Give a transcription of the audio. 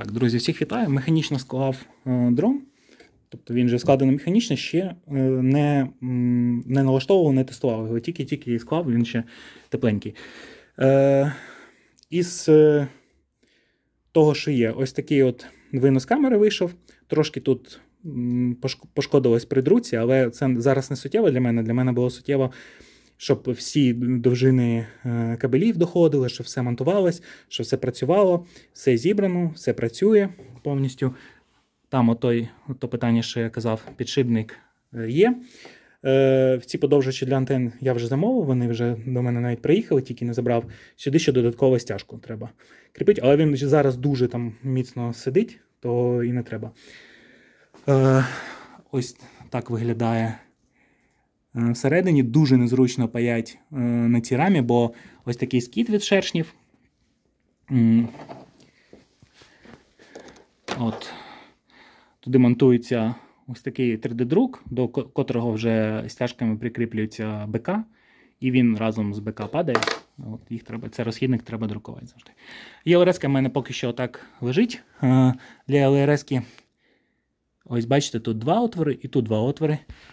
Так, друзі, всіх вітаю. Механічно склав е, дрон. Тобто він вже складений механічно, ще е, не не налаштовував, не тестував його. Тільки-тільки склав, він ще тепленький. Е, Із е, того, що є, ось такий от винос камери вийшов. Трошки тут пошкодилось при друці, але це зараз не суттєво для мене. Для мене було суттєво щоб всі довжини е, кабелів доходили, щоб все монтувалось, щоб все працювало, все зібрано, все працює повністю. Там отой, то питання, що я казав, підшипник е, є. Е, ці подовжувачі для антенн я вже замовив, вони вже до мене навіть приїхали, тільки не забрав. Сюди ще додаткову стяжку треба кріпити, але він зараз дуже там міцно сидить, то і не треба. Ось так виглядає Е, всередині дуже незручно паять е, на цій рамі, бо ось такий скіт від шершнів. От. Туди монтується ось такий 3D-друк, до котрого вже стяжками прикріплюється БК, і він разом з БК падає. От їх треба, Це розхідник треба друкувати завжди. ЄЛРС в мене поки що так лежить. Е, для ЛРС. Ось бачите, тут два отвори і тут два отвори.